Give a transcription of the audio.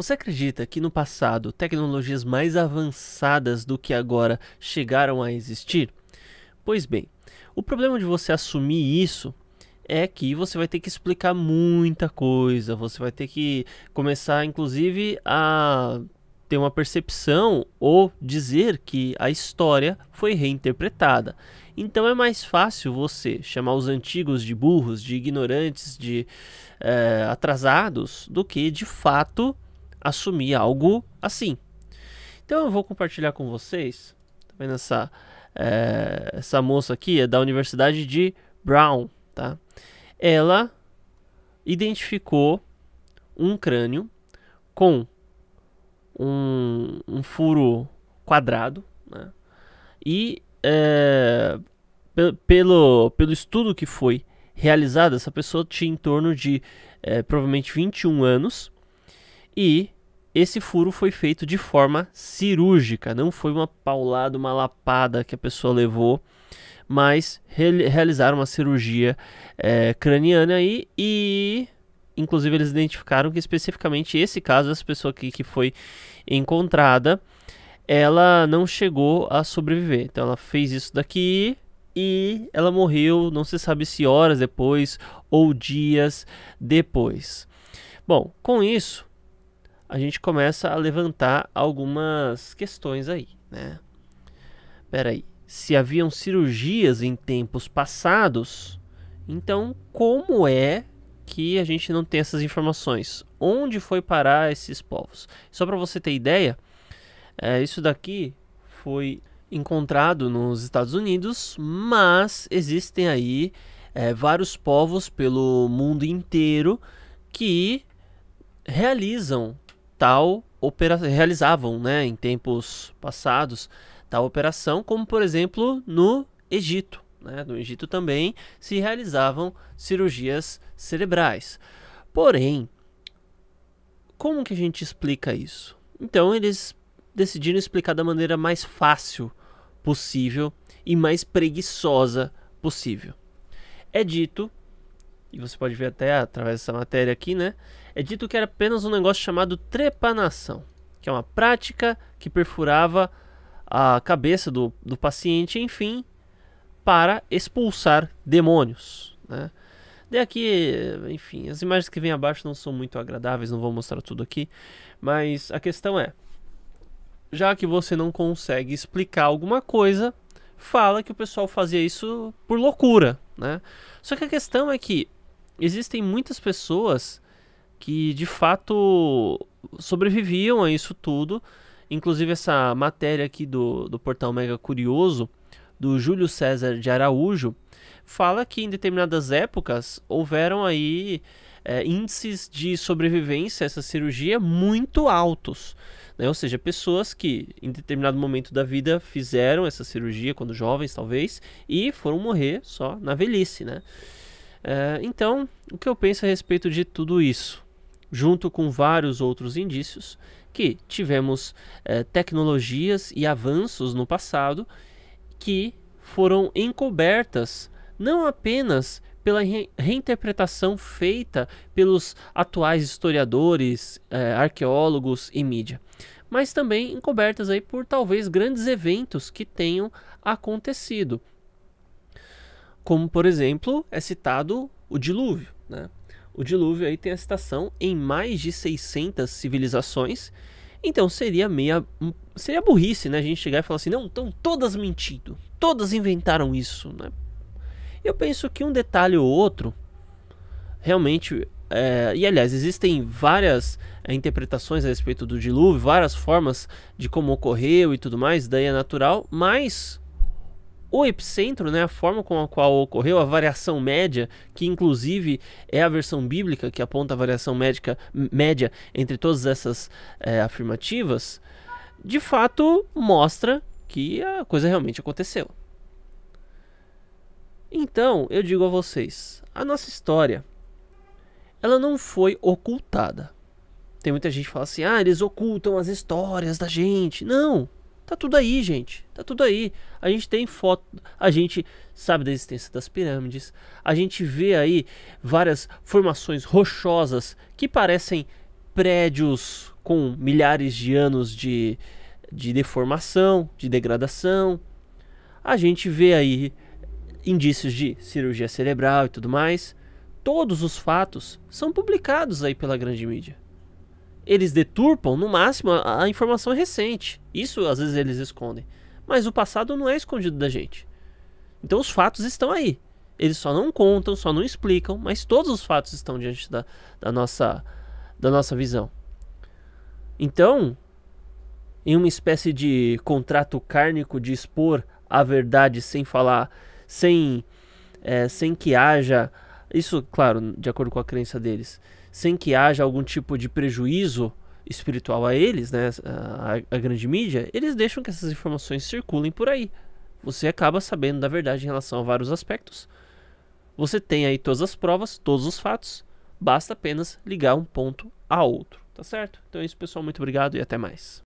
Você acredita que no passado tecnologias mais avançadas do que agora chegaram a existir? Pois bem, o problema de você assumir isso é que você vai ter que explicar muita coisa, você vai ter que começar, inclusive, a ter uma percepção ou dizer que a história foi reinterpretada. Então é mais fácil você chamar os antigos de burros, de ignorantes, de é, atrasados, do que de fato assumir algo assim. Então eu vou compartilhar com vocês, tá vendo essa, é, essa moça aqui, é da Universidade de Brown, tá? Ela identificou um crânio com um, um furo quadrado, né? E é, pelo, pelo estudo que foi realizado, essa pessoa tinha em torno de é, provavelmente 21 anos e esse furo foi feito de forma cirúrgica, não foi uma paulada, uma lapada que a pessoa levou, mas re realizaram uma cirurgia é, craniana aí e inclusive eles identificaram que especificamente esse caso, essa pessoa aqui que foi encontrada, ela não chegou a sobreviver. Então ela fez isso daqui e ela morreu, não se sabe se horas depois ou dias depois. Bom, com isso, a gente começa a levantar algumas questões aí, né? Peraí, se haviam cirurgias em tempos passados, então como é que a gente não tem essas informações? Onde foi parar esses povos? Só para você ter ideia, é, isso daqui foi encontrado nos Estados Unidos, mas existem aí é, vários povos pelo mundo inteiro que realizam tal realizavam, né, em tempos passados, tal operação, como por exemplo no Egito. Né? No Egito também se realizavam cirurgias cerebrais. Porém, como que a gente explica isso? Então eles decidiram explicar da maneira mais fácil possível e mais preguiçosa possível. É dito e você pode ver até através dessa matéria aqui, né? É dito que era apenas um negócio chamado trepanação, que é uma prática que perfurava a cabeça do, do paciente, enfim, para expulsar demônios, né? Daí aqui, enfim, as imagens que vêm abaixo não são muito agradáveis, não vou mostrar tudo aqui, mas a questão é, já que você não consegue explicar alguma coisa, fala que o pessoal fazia isso por loucura, né? Só que a questão é que existem muitas pessoas que de fato sobreviviam a isso tudo. Inclusive, essa matéria aqui do, do portal Mega Curioso, do Júlio César de Araújo, fala que em determinadas épocas houveram aí é, índices de sobrevivência a essa cirurgia muito altos. Né? Ou seja, pessoas que em determinado momento da vida fizeram essa cirurgia, quando jovens talvez, e foram morrer só na velhice, né? É, então, o que eu penso a respeito de tudo isso, junto com vários outros indícios, que tivemos é, tecnologias e avanços no passado que foram encobertas não apenas pela re reinterpretação feita pelos atuais historiadores, é, arqueólogos e mídia, mas também encobertas aí por talvez grandes eventos que tenham acontecido como, por exemplo, é citado o dilúvio. Né? O dilúvio aí tem a citação em mais de 600 civilizações. Então seria meia hum, seria burrice, né? A gente chegar e falar assim, não, estão todas mentindo, todas inventaram isso, né? Eu penso que um detalhe ou outro realmente é, e aliás existem várias é, interpretações a respeito do dilúvio, várias formas de como ocorreu e tudo mais, daí é natural, mas o epicentro, né, a forma com a qual ocorreu, a variação média, que inclusive é a versão bíblica que aponta a variação médica, média entre todas essas é, afirmativas, de fato mostra que a coisa realmente aconteceu. Então, eu digo a vocês, a nossa história, ela não foi ocultada. Tem muita gente que fala assim, ah, eles ocultam as histórias da gente. Não! Tá tudo aí, gente. Tá tudo aí. A gente tem foto, a gente sabe da existência das pirâmides. A gente vê aí várias formações rochosas que parecem prédios com milhares de anos de, de deformação, de degradação. A gente vê aí indícios de cirurgia cerebral e tudo mais. Todos os fatos são publicados aí pela grande mídia eles deturpam, no máximo, a, a informação recente. Isso às vezes eles escondem. Mas o passado não é escondido da gente. Então os fatos estão aí. Eles só não contam, só não explicam, mas todos os fatos estão diante da, da, nossa, da nossa visão. Então, em uma espécie de contrato cárnico de expor a verdade sem falar, sem, é, sem que haja. Isso, claro, de acordo com a crença deles sem que haja algum tipo de prejuízo espiritual a eles, né, a, a grande mídia, eles deixam que essas informações circulem por aí. Você acaba sabendo da verdade em relação a vários aspectos. Você tem aí todas as provas, todos os fatos. Basta apenas ligar um ponto a outro, tá certo? Então é isso, pessoal. Muito obrigado e até mais.